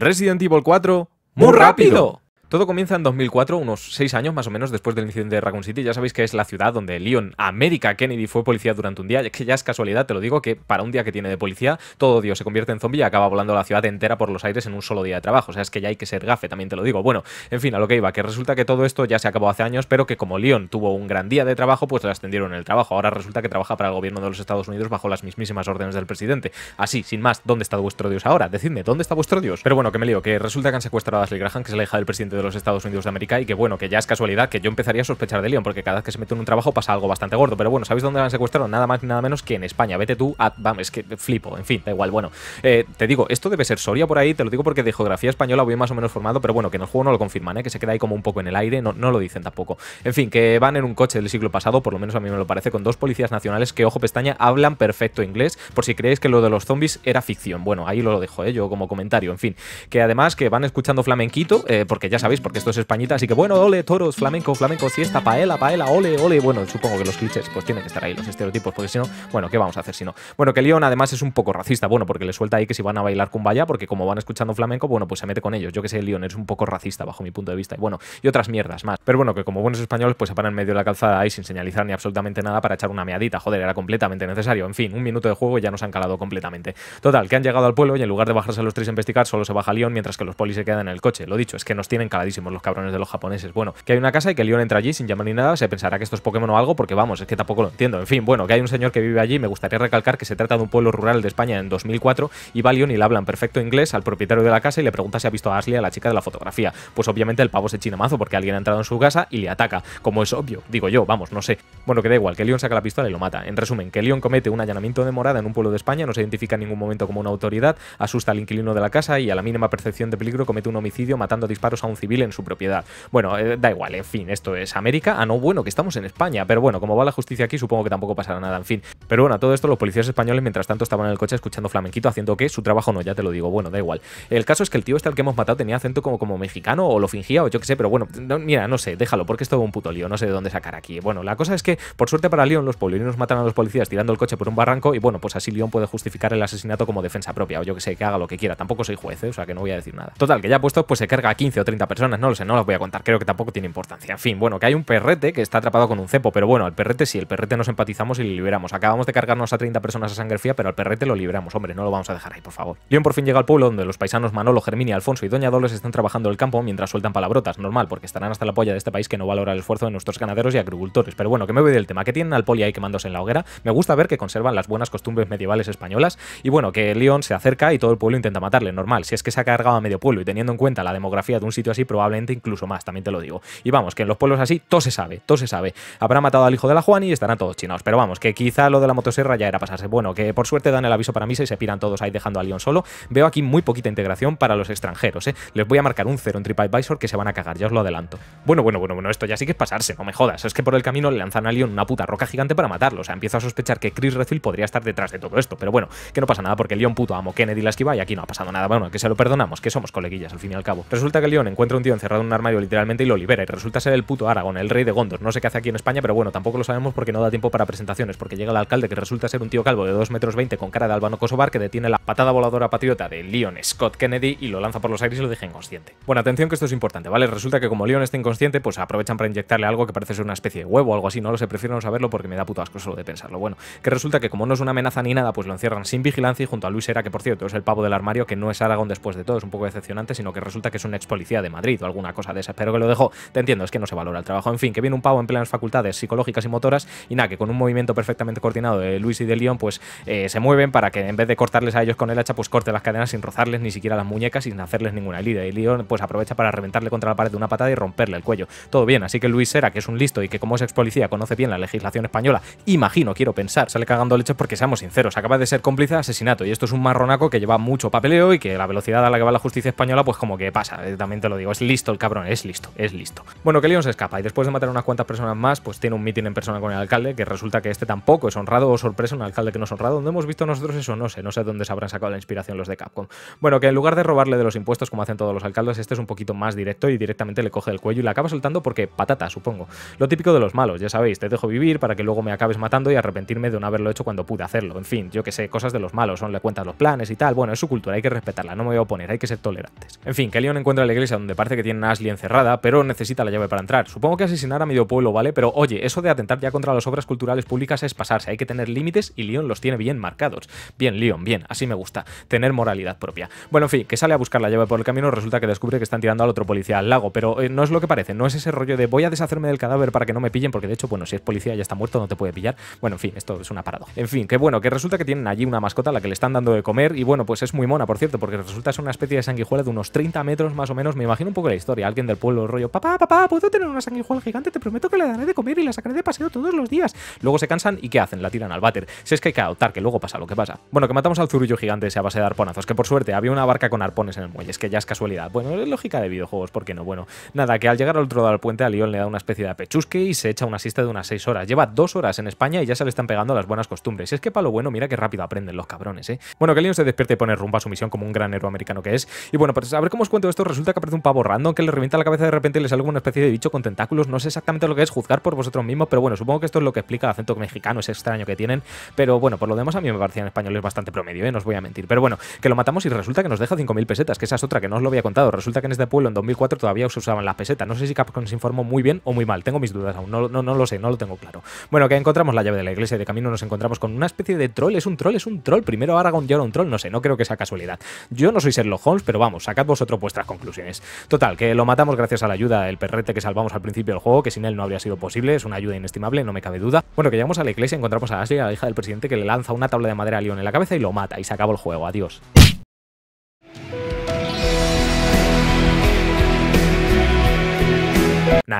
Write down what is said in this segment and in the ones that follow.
Resident Evil 4 muy rápido. Todo comienza en 2004, unos seis años más o menos después del incidente de Raccoon City. Ya sabéis que es la ciudad donde Leon América Kennedy fue policía durante un día. Es que ya es casualidad, te lo digo, que para un día que tiene de policía, todo Dios se convierte en zombie y acaba volando la ciudad entera por los aires en un solo día de trabajo. O sea, es que ya hay que ser gafe, también te lo digo. Bueno, en fin, a lo que iba, que resulta que todo esto ya se acabó hace años, pero que como Leon tuvo un gran día de trabajo, pues le ascendieron el trabajo. Ahora resulta que trabaja para el gobierno de los Estados Unidos bajo las mismísimas órdenes del presidente. Así, sin más, ¿dónde está vuestro Dios ahora? Decidme, ¿dónde está vuestro Dios? Pero bueno, que me lío, que resulta que han secuestrado a Ashley Graham, que es la hija del presidente de los Estados Unidos de América y que bueno, que ya es casualidad que yo empezaría a sospechar de León porque cada vez que se mete en un trabajo pasa algo bastante gordo, pero bueno, ¿sabéis dónde la han secuestrado? Nada más ni nada menos que en España, vete tú, a, vamos, es que flipo, en fin, da igual, bueno, eh, te digo, esto debe ser Soria por ahí, te lo digo porque de geografía española voy más o menos formado, pero bueno, que en el juego no lo confirman, ¿eh? que se queda ahí como un poco en el aire, no, no lo dicen tampoco. En fin, que van en un coche del siglo pasado, por lo menos a mí me lo parece, con dos policías nacionales que, ojo pestaña, hablan perfecto inglés, por si creéis que lo de los zombies era ficción. Bueno, ahí lo dejo, ¿eh? yo como comentario, en fin, que además que van escuchando flamenquito, porque ya sabéis, porque esto es Españita, así que bueno, ole, toros, flamenco, flamenco, siesta, paela, paela, ole, ole. Bueno, supongo que los clichés pues tienen que estar ahí, los estereotipos, porque si no, bueno, ¿qué vamos a hacer si no? Bueno, que León además es un poco racista, bueno, porque le suelta ahí que si van a bailar cumbaya, porque como van escuchando flamenco, bueno, pues se mete con ellos. Yo que sé, León es un poco racista bajo mi punto de vista, y bueno, y otras mierdas más. Pero bueno, que como buenos españoles, pues se paran en medio de la calzada ahí sin señalizar ni absolutamente nada para echar una meadita. Joder, era completamente necesario. En fin, un minuto de juego y ya nos han calado completamente. Total, que han llegado al pueblo y en lugar de bajarse los tres a investigar, solo se baja León mientras que los polis se quedan en el coche. Lo dicho, es que nos tienen caladísimos los cabrones de los japoneses. Bueno, que hay una casa y que Leon entra allí sin llamar ni nada, se pensará que esto es Pokémon o algo, porque vamos, es que tampoco lo entiendo. En fin, bueno, que hay un señor que vive allí, me gustaría recalcar que se trata de un pueblo rural de España en 2004 y va Leon y le hablan perfecto inglés al propietario de la casa y le pregunta si ha visto a Ashley, a la chica de la fotografía. Pues obviamente el pavo se mazo porque alguien ha entrado en su casa y le ataca, como es obvio, digo yo, vamos, no sé. Bueno, que da igual, que Leon saca la pistola y lo mata. En resumen, que Leon comete un allanamiento de morada en un pueblo de España, no se identifica en ningún momento como una autoridad, asusta al inquilino de la casa y a la mínima percepción de peligro comete un homicidio matando a disparos a un en su propiedad. Bueno, eh, da igual, en fin, esto es América. Ah, no, bueno, que estamos en España, pero bueno, como va la justicia aquí, supongo que tampoco pasará nada, en fin. Pero bueno, a todo esto los policías españoles mientras tanto estaban en el coche escuchando flamenquito, haciendo que su trabajo no, ya te lo digo, bueno, da igual. El caso es que el tío este al que hemos matado tenía acento como, como mexicano o lo fingía o yo qué sé, pero bueno, mira, no sé, déjalo, porque es todo un puto lío, no sé de dónde sacar aquí. Bueno, la cosa es que, por suerte para León, los polinos matan a los policías tirando el coche por un barranco y bueno, pues así León puede justificar el asesinato como defensa propia o yo que sé, que haga lo que quiera, tampoco soy juez, ¿eh? o sea que no voy a decir nada. Total, que ya puesto, pues se carga a 15 o 30 personas, no lo sé, no las voy a contar, creo que tampoco tiene importancia. En fin, bueno, que hay un perrete que está atrapado con un cepo, pero bueno, al perrete sí, el perrete nos empatizamos y le liberamos. Acabamos de cargarnos a 30 personas a sangre fría, pero al perrete lo liberamos, hombre, no lo vamos a dejar ahí, por favor. León por fin llega al pueblo donde los paisanos Manolo, y Alfonso y Doña Dolores están trabajando el campo mientras sueltan palabrotas, normal, porque estarán hasta la polla de este país que no valora el esfuerzo de nuestros ganaderos y agricultores. Pero bueno, que me voy del tema, que tienen al poli ahí quemándose en la hoguera, me gusta ver que conservan las buenas costumbres medievales españolas y bueno, que León se acerca y todo el pueblo intenta matarle, normal, si es que se ha cargado a medio pueblo y teniendo en cuenta la demografía de un sitio así, probablemente incluso más, también te lo digo. Y vamos, que en los pueblos así todo se sabe, todo se sabe. Habrá matado al hijo de la Juan y estarán todos chinados. Pero vamos, que quizá lo de la motosierra ya era pasarse. Bueno, que por suerte dan el aviso para misa y se piran todos ahí dejando a León solo. Veo aquí muy poquita integración para los extranjeros, ¿eh? Les voy a marcar un cero en TripAdvisor que se van a cagar, ya os lo adelanto. Bueno, bueno, bueno, bueno, esto ya sí que es pasarse, no me jodas. Es que por el camino le lanzan a León una puta roca gigante para matarlo. O sea, empiezo a sospechar que Chris Redfield podría estar detrás de todo esto. Pero bueno, que no pasa nada porque León puto amo Kennedy la esquiva y aquí no ha pasado nada. Bueno, que se lo perdonamos, que somos coleguillas al fin y al cabo. Resulta que León encuentra un tío encerrado en un armario literalmente y lo libera. Y resulta ser el puto Aragón, el rey de Gondor. No sé qué hace aquí en España, pero bueno, tampoco lo sabemos porque no da tiempo para presentaciones. Porque llega el alcalde que resulta ser un tío calvo de 2 metros 20 con cara de albano kosovar que detiene la patada voladora patriota de Leon Scott Kennedy y lo lanza por los aires y lo deja inconsciente. Bueno, atención que esto es importante, ¿vale? Resulta que como Leon está inconsciente, pues aprovechan para inyectarle algo que parece ser una especie de huevo o algo así. No lo sé, prefiero no saberlo porque me da puto asco solo de pensarlo. Bueno, que resulta que como no es una amenaza ni nada, pues lo encierran sin vigilancia y junto a Luis Era, que por cierto es el pavo del armario, que no es Aragón después de todo, es un poco decepcionante, sino que resulta que es un ex policía de Madrid alguna cosa de esa. Espero que lo dejo. Te entiendo, es que no se valora el trabajo. En fin, que viene un pavo en plenas facultades psicológicas y motoras y nada, que con un movimiento perfectamente coordinado de Luis y de León, pues eh, se mueven para que en vez de cortarles a ellos con el hacha, pues corte las cadenas sin rozarles ni siquiera las muñecas, y sin hacerles ninguna herida. Y León pues aprovecha para reventarle contra la pared de una patada y romperle el cuello. Todo bien, así que Luis Sera, que es un listo y que como es ex policía conoce bien la legislación española, imagino, quiero pensar, sale cagando leches porque seamos sinceros, acaba de ser cómplice de asesinato y esto es un marronaco que lleva mucho papeleo y que la velocidad a la que va la justicia española, pues como que pasa, eh, también te lo digo listo el cabrón, es listo, es listo. Bueno, que Leon se escapa y después de matar a unas cuantas personas más, pues tiene un mitin en persona con el alcalde, que resulta que este tampoco es honrado o sorpresa, un alcalde que no es honrado. ¿Dónde hemos visto nosotros eso? No sé, no sé dónde se habrán sacado la inspiración los de Capcom. Bueno, que en lugar de robarle de los impuestos como hacen todos los alcaldes, este es un poquito más directo y directamente le coge el cuello y le acaba soltando porque patata, supongo. Lo típico de los malos, ya sabéis, te dejo vivir para que luego me acabes matando y arrepentirme de no haberlo hecho cuando pude hacerlo. En fin, yo que sé, cosas de los malos, son le cuentas los planes y tal. Bueno, es su cultura, hay que respetarla, no me voy a oponer, hay que ser tolerantes. En fin, que Leon encuentra la iglesia donde parece que tienen a Ashley encerrada, pero necesita la llave para entrar. Supongo que asesinar a medio pueblo, ¿vale? Pero oye, eso de atentar ya contra las obras culturales públicas es pasarse, hay que tener límites y Leon los tiene bien marcados. Bien, Leon, bien, así me gusta, tener moralidad propia. Bueno, en fin, que sale a buscar la llave por el camino, resulta que descubre que están tirando al otro policía al lago, pero eh, no es lo que parece, no es ese rollo de voy a deshacerme del cadáver para que no me pillen, porque de hecho, bueno, si es policía ya está muerto, no te puede pillar. Bueno, en fin, esto es una parada. En fin, que bueno, que resulta que tienen allí una mascota a la que le están dando de comer y bueno, pues es muy mona, por cierto, porque resulta ser una especie de sanguijuela de unos 30 metros más o menos, me imagino poco la historia. Alguien del pueblo, rollo, papá, papá, puedo tener una sanguijuela gigante, te prometo que le daré de comer y la sacaré de paseo todos los días. Luego se cansan y ¿qué hacen? La tiran al váter. Si es que hay que adoptar, que luego pasa lo que pasa. Bueno, que matamos al zurullo gigante ese a base de arponazos, que por suerte había una barca con arpones en el muelle, es que ya es casualidad. Bueno, es lógica de videojuegos, ¿por qué no? Bueno, nada, que al llegar al otro lado del puente, a León le da una especie de pechusque y se echa una siesta de unas 6 horas. Lleva dos horas en España y ya se le están pegando las buenas costumbres. Y es que para lo bueno, mira qué rápido aprenden los cabrones, ¿eh? Bueno, que León se despierta y pone rumbo a su misión como un gran héroe americano que es. Y bueno, pues a ver cómo os cuento esto, resulta que aparece un borrando, que le revienta la cabeza de repente y le sale una especie de bicho con tentáculos. No sé exactamente lo que es, juzgar por vosotros mismos, pero bueno, supongo que esto es lo que explica el acento mexicano, ese extraño que tienen. Pero bueno, por lo demás a mí me parecía en español es bastante promedio, ¿eh? no os voy a mentir. Pero bueno, que lo matamos y resulta que nos deja 5.000 pesetas, que esa es otra que no os lo había contado. Resulta que en este pueblo en 2004 todavía se usaban las pesetas. No sé si Capcom se informó muy bien o muy mal, tengo mis dudas aún, no, no, no lo sé, no lo tengo claro. Bueno, que encontramos la llave de la iglesia y de camino nos encontramos con una especie de troll, es un troll, es un troll. Primero Aragorn llora un troll, no sé, no creo que sea casualidad. Yo no soy Sherlock Holmes, pero vamos, sacad vosotros vuestras conclusiones. Total, que lo matamos gracias a la ayuda del perrete que salvamos al principio del juego, que sin él no habría sido posible, es una ayuda inestimable, no me cabe duda. Bueno, que llegamos a la iglesia, y encontramos a Ashley, la hija del presidente, que le lanza una tabla de madera a León en la cabeza y lo mata, y se acabó el juego, adiós.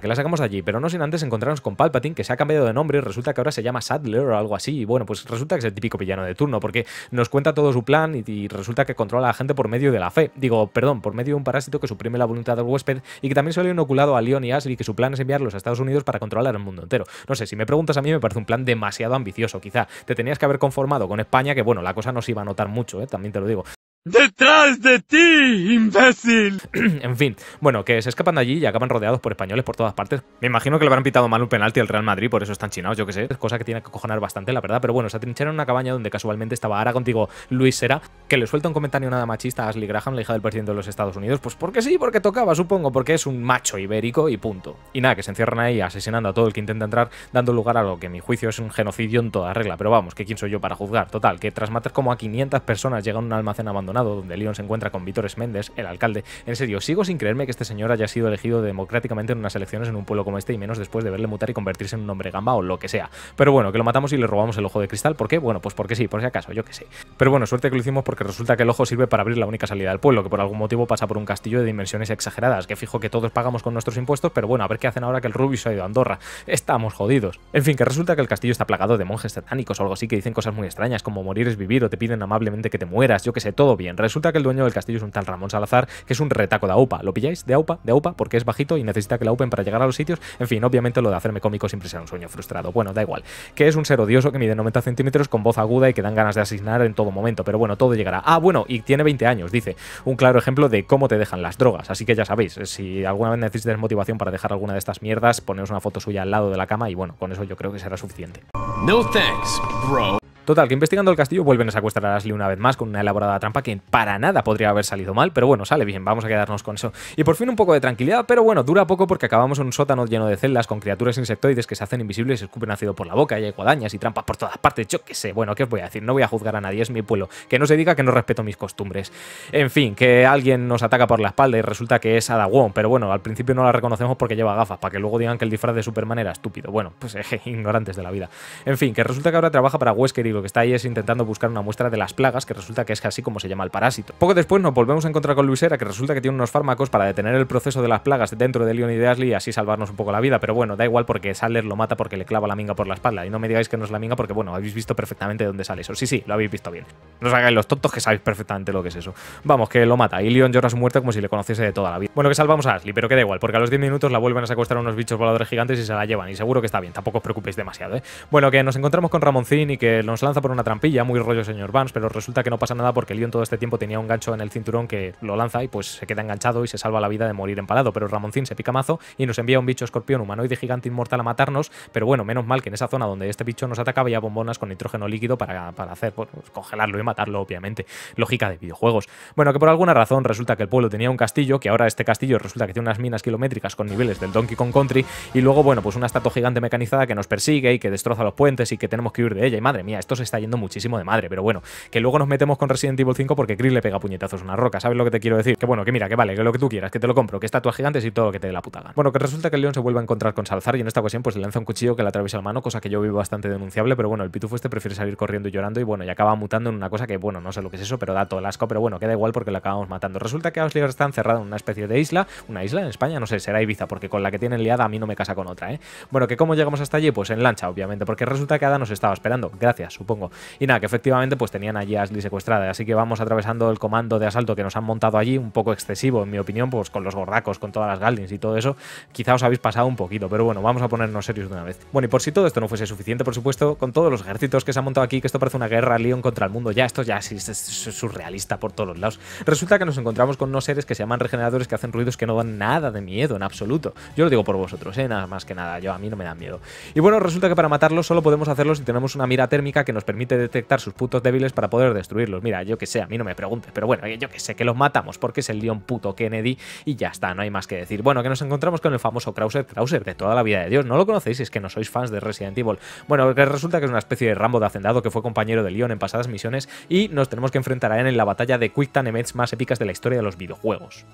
que la sacamos de allí, pero no sin antes encontrarnos con Palpatine, que se ha cambiado de nombre y resulta que ahora se llama Sadler o algo así. Y bueno, pues resulta que es el típico villano de turno, porque nos cuenta todo su plan y, resulta que controla a la gente por medio de la fe. Digo, perdón, por medio de un parásito que suprime la voluntad del huésped y que también se ha inoculado a Leon y Ashley, que su plan es enviarlos a Estados Unidos para controlar el mundo entero. No sé, si me preguntas a mí, me parece un plan demasiado ambicioso, quizá. Te tenías que haber conformado con España, que bueno, la cosa no se iba a notar mucho, ¿eh? también te lo digo. Detrás de ti, imbécil. en fin, bueno, que se escapan de allí y acaban rodeados por españoles por todas partes. Me imagino que le habrán pitado mal un penalti al Real Madrid, por eso están chinados, yo que sé. Es cosa que tiene que cojonar bastante, la verdad. Pero bueno, se atrincheran en una cabaña donde casualmente estaba Ara contigo Luis Sera, que le suelta un comentario nada machista a Ashley Graham, la hija del presidente de los Estados Unidos. Pues porque sí, porque tocaba, supongo, porque es un macho ibérico y punto. Y nada, que se encierran ahí asesinando a todo el que intenta entrar, dando lugar a lo que en mi juicio es un genocidio en toda regla. Pero vamos, que quién soy yo para juzgar. Total, que tras matar como a 500 personas llega a un almacén abandonado donde León se encuentra con Víctor Esméndez, el alcalde. En serio, sigo sin creerme que este señor haya sido elegido democráticamente en unas elecciones en un pueblo como este y menos después de verle mutar y convertirse en un hombre gamba o lo que sea. Pero bueno, que lo matamos y le robamos el ojo de cristal. ¿Por qué? Bueno, pues porque sí, por si acaso, yo que sé. Pero bueno, suerte que lo hicimos porque resulta que el ojo sirve para abrir la única salida del pueblo, que por algún motivo pasa por un castillo de dimensiones exageradas, que fijo que todos pagamos con nuestros impuestos, pero bueno, a ver qué hacen ahora que el se ha ido a Andorra. Estamos jodidos. En fin, que resulta que el castillo está plagado de monjes satánicos o algo así que dicen cosas muy extrañas, como morir es vivir o te piden amablemente que te mueras, yo que sé, todo bien. Resulta que el dueño del castillo es un tal Ramón Salazar, que es un retaco de AUPA. ¿Lo pilláis? De AUPA, de AUPA, porque es bajito y necesita que la UPEN para llegar a los sitios. En fin, obviamente lo de hacerme cómico siempre será un sueño frustrado. Bueno, da igual. Que es un ser odioso que mide 90 centímetros con voz aguda y que dan ganas de asignar en todo momento. Pero bueno, todo llegará. Ah, bueno, y tiene 20 años, dice. Un claro ejemplo de cómo te dejan las drogas. Así que ya sabéis, si alguna vez necesitáis motivación para dejar alguna de estas mierdas, poneros una foto suya al lado de la cama y bueno, con eso yo creo que será suficiente. No thanks, bro. Total, que investigando el castillo vuelven a secuestrar a Ashley una vez más con una elaborada trampa que para nada podría haber salido mal, pero bueno, sale bien, vamos a quedarnos con eso. Y por fin un poco de tranquilidad, pero bueno, dura poco porque acabamos en un sótano lleno de celdas con criaturas insectoides que se hacen invisibles y se escupen ácido por la boca, y hay guadañas y trampas por todas partes, yo qué sé, bueno, ¿qué os voy a decir? No voy a juzgar a nadie, es mi pueblo, que no se diga que no respeto mis costumbres. En fin, que alguien nos ataca por la espalda y resulta que es Ada Wong, pero bueno, al principio no la reconocemos porque lleva gafas, para que luego digan que el disfraz de Superman era estúpido. Bueno, pues eh, ignorantes de la vida. En fin, que resulta que ahora trabaja para Wesker y lo que está ahí es intentando buscar una muestra de las plagas, que resulta que es así como se llama el parásito. Poco después nos volvemos a encontrar con Luisera, que resulta que tiene unos fármacos para detener el proceso de las plagas dentro de Leon y de Ashley y así salvarnos un poco la vida, pero bueno, da igual porque Saller lo mata porque le clava la minga por la espalda. Y no me digáis que no es la minga porque, bueno, habéis visto perfectamente dónde sale eso. Sí, sí, lo habéis visto bien. No os hagáis los tontos que sabéis perfectamente lo que es eso. Vamos, que lo mata. Y Leon llora su muerte como si le conociese de toda la vida. Bueno, que salvamos a Ashley, pero que da igual, porque a los 10 minutos la vuelven a secuestrar unos bichos voladores gigantes y se la llevan. Y seguro que está bien, tampoco os preocupéis demasiado, ¿eh? Bueno, que nos encontramos con Ramoncín y que nos lanza por una trampilla, muy rollo señor Vance, pero resulta que no pasa nada porque Leon todo este tiempo tenía un gancho en el cinturón que lo lanza y pues se queda enganchado y se salva la vida de morir empalado. Pero Ramoncín se pica mazo y nos envía un bicho escorpión humanoide gigante inmortal a matarnos, pero bueno, menos mal que en esa zona donde este bicho nos atacaba ya bombonas con nitrógeno líquido para, hacer, pues, congelarlo y matarlo, obviamente. Lógica de videojuegos. Bueno, que por alguna razón resulta que el pueblo tenía un castillo, que ahora este castillo resulta que tiene unas minas kilométricas con niveles del Donkey Kong Country, y luego, bueno, pues una estatua gigante mecanizada que nos persigue y que destroza los puentes y que tenemos que huir de ella. Y madre mía, esto se está yendo muchísimo de madre, pero bueno, que luego nos metemos con Resident Evil 5 porque Chris le pega puñetazos a una roca, ¿sabes lo que te quiero decir? Que bueno, que mira, que vale, que lo que tú quieras, que te lo compro, que estatuas gigantes y todo lo que te dé la puta Bueno, que resulta que el león se vuelve a encontrar con Salazar y en esta ocasión pues le lanza un cuchillo que le atraviesa la mano, cosa que yo vivo bastante denunciable, pero bueno, el pitufo este prefiere salir corriendo y llorando y bueno, y acaba mutando en una cosa que bueno, no sé lo que es eso, pero da todo el asco, pero bueno, queda igual porque le acabamos matando. Resulta que Auslier está encerrado en una especie de isla, una isla en España, no sé, será Ibiza, porque con la que tienen liada a mí no me casa con otra, ¿eh? Bueno, que cómo llegamos hasta allí, pues en lancha, obviamente, porque resulta que Ada nos estaba esperando, gracias supongo. Y nada, que efectivamente pues tenían allí a Ashley secuestrada, así que vamos atravesando el comando de asalto que nos han montado allí, un poco excesivo en mi opinión, pues con los gordacos, con todas las galdins y todo eso, quizá os habéis pasado un poquito, pero bueno, vamos a ponernos serios de una vez. Bueno, y por si todo esto no fuese suficiente, por supuesto, con todos los ejércitos que se han montado aquí, que esto parece una guerra León contra el mundo, ya esto ya es, surrealista por todos los lados. Resulta que nos encontramos con unos seres que se llaman regeneradores que hacen ruidos que no dan nada de miedo en absoluto. Yo lo digo por vosotros, ¿eh? nada más que nada, yo a mí no me dan miedo. Y bueno, resulta que para matarlos solo podemos hacerlo si tenemos una mira térmica que nos permite detectar sus puntos débiles para poder destruirlos. Mira, yo que sé, a mí no me preguntes, pero bueno, eh, yo que sé, que los matamos porque es el León puto Kennedy y ya está, no hay más que decir. Bueno, que nos encontramos con el famoso Krauser, Krauser de toda la vida de Dios, no lo conocéis, es que no sois fans de Resident Evil. Bueno, que resulta que es una especie de Rambo de hacendado que fue compañero de Leon en pasadas misiones y nos tenemos que enfrentar a él en la batalla de Quick Time Events más épicas de la historia de los videojuegos.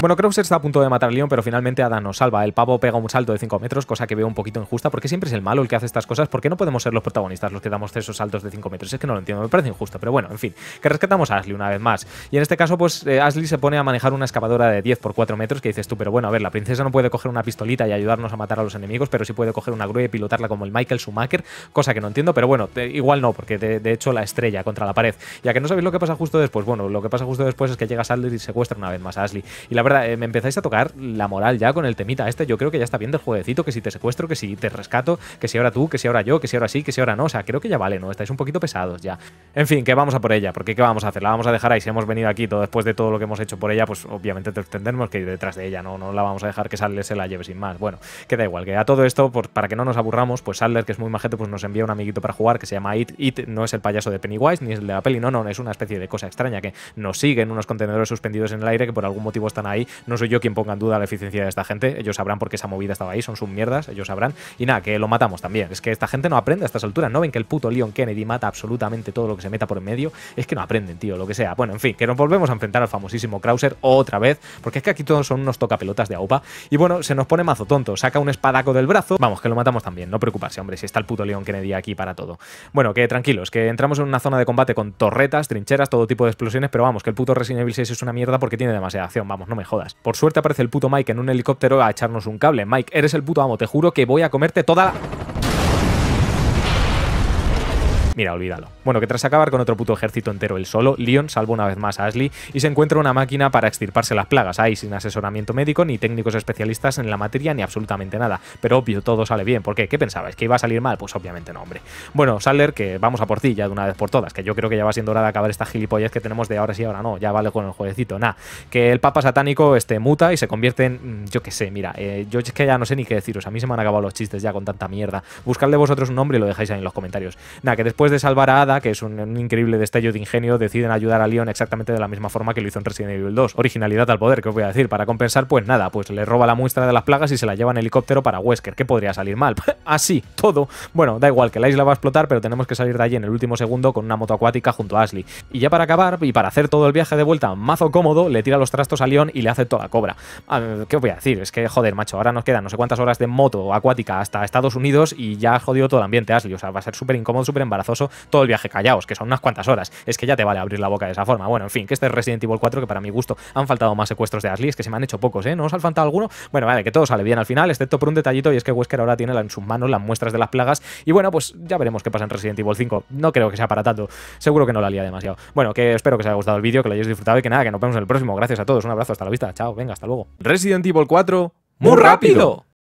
Bueno, Krauser está a punto de matar a Leon, pero finalmente Adam nos salva. El pavo pega un salto de 5 metros, cosa que veo un poquito injusta, porque siempre es el malo el que hace estas cosas. ¿Por qué no podemos ser los protagonistas los que damos esos saltos de 5 metros? Es que no lo entiendo, me parece injusto, pero bueno, en fin, que rescatamos a Ashley una vez más. Y en este caso, pues eh, Ashley se pone a manejar una excavadora de 10 por 4 metros, que dices tú, pero bueno, a ver, la princesa no puede coger una pistolita y ayudarnos a matar a los enemigos, pero sí puede coger una grúa y pilotarla como el Michael Schumacher, cosa que no entiendo, pero bueno, eh, igual no, porque de, hecho la estrella contra la pared. Ya que no sabéis lo que pasa justo después, bueno, lo que pasa justo después es que llega Ashley y secuestra una vez más a Ashley. Y la eh, me empezáis a tocar la moral ya con el temita este. Yo creo que ya está bien del jueguecito, que si te secuestro, que si te rescato, que si ahora tú, que si ahora yo, que si ahora sí, que si ahora no. O sea, creo que ya vale, ¿no? Estáis un poquito pesados ya. En fin, que vamos a por ella, porque ¿qué vamos a hacer? La vamos a dejar ahí. Si hemos venido aquí todo, después de todo lo que hemos hecho por ella, pues obviamente tendremos que ir detrás de ella, ¿no? la vamos a dejar que Sadler se la lleve sin más. Bueno, que da igual, que a todo esto, por, para que no nos aburramos, pues Sadler, que es muy majete, pues nos envía un amiguito para jugar que se llama It. It no es el payaso de Pennywise ni es el de la peli, no, no, es una especie de cosa extraña que nos siguen unos contenedores suspendidos en el aire que por algún motivo están ahí no soy yo quien ponga en duda la eficiencia de esta gente. Ellos sabrán por qué esa movida estaba ahí. Son sus mierdas. Ellos sabrán. Y nada, que lo matamos también. Es que esta gente no aprende a estas alturas. No ven que el puto Leon Kennedy mata absolutamente todo lo que se meta por en medio. Es que no aprenden, tío, lo que sea. Bueno, en fin, que nos volvemos a enfrentar al famosísimo Krauser otra vez. Porque es que aquí todos son unos tocapelotas de aupa. Y bueno, se nos pone mazo tonto. Saca un espadaco del brazo. Vamos, que lo matamos también. No preocuparse, hombre. Si está el puto Leon Kennedy aquí para todo. Bueno, que tranquilos, que entramos en una zona de combate con torretas, trincheras, todo tipo de explosiones. Pero vamos, que el puto Resident Evil 6 es una mierda porque tiene demasiada acción. Vamos, no me jodas. Por suerte aparece el puto Mike en un helicóptero a echarnos un cable. Mike, eres el puto amo, te juro que voy a comerte toda la... Mira, olvídalo. Bueno, que tras acabar con otro puto ejército entero él solo, Leon salva una vez más a Ashley y se encuentra una máquina para extirparse las plagas, ahí sin asesoramiento médico ni técnicos especialistas en la materia ni absolutamente nada. Pero obvio, todo sale bien. ¿Por qué? ¿Qué pensabais? ¿Que iba a salir mal? Pues obviamente no, hombre. Bueno, Saller, que vamos a por ti ya de una vez por todas, que yo creo que ya va siendo hora de acabar esta gilipollas que tenemos de ahora sí, ahora no, ya vale con el jueguecito, nada. Que el Papa Satánico este, muta y se convierte en, mm, yo qué sé, mira, eh, yo es que ya no sé ni qué deciros, a mí se me han acabado los chistes ya con tanta mierda. Buscadle vosotros un nombre y lo dejáis ahí en los comentarios. Nada, que después de salvar a Ada, que es un, increíble destello de ingenio, deciden ayudar a Leon exactamente de la misma forma que lo hizo en Resident Evil 2. Originalidad al poder, que os voy a decir. Para compensar, pues nada, pues le roba la muestra de las plagas y se la lleva en helicóptero para Wesker. ¿Qué podría salir mal? Así, todo. Bueno, da igual, que la isla va a explotar, pero tenemos que salir de allí en el último segundo con una moto acuática junto a Ashley. Y ya para acabar, y para hacer todo el viaje de vuelta mazo cómodo, le tira los trastos a Leon y le hace toda la cobra. Ah, ¿Qué os voy a decir? Es que, joder, macho, ahora nos quedan no sé cuántas horas de moto acuática hasta Estados Unidos y ya ha jodido todo el ambiente, Ashley. O sea, va a ser súper incómodo, súper embarazado todo el viaje callados, que son unas cuantas horas. Es que ya te vale abrir la boca de esa forma. Bueno, en fin, que este es Resident Evil 4, que para mi gusto han faltado más secuestros de Ashley, es que se me han hecho pocos, ¿eh? ¿No os ha faltado alguno? Bueno, vale, que todo sale bien al final, excepto por un detallito, y es que Wesker ahora tiene en sus manos las muestras de las plagas. Y bueno, pues ya veremos qué pasa en Resident Evil 5. No creo que sea para tanto. Seguro que no la lía demasiado. Bueno, que espero que os haya gustado el vídeo, que lo hayáis disfrutado y que nada, que nos vemos en el próximo. Gracias a todos, un abrazo, hasta la vista. Chao, venga, hasta luego. Resident Evil 4, muy rápido.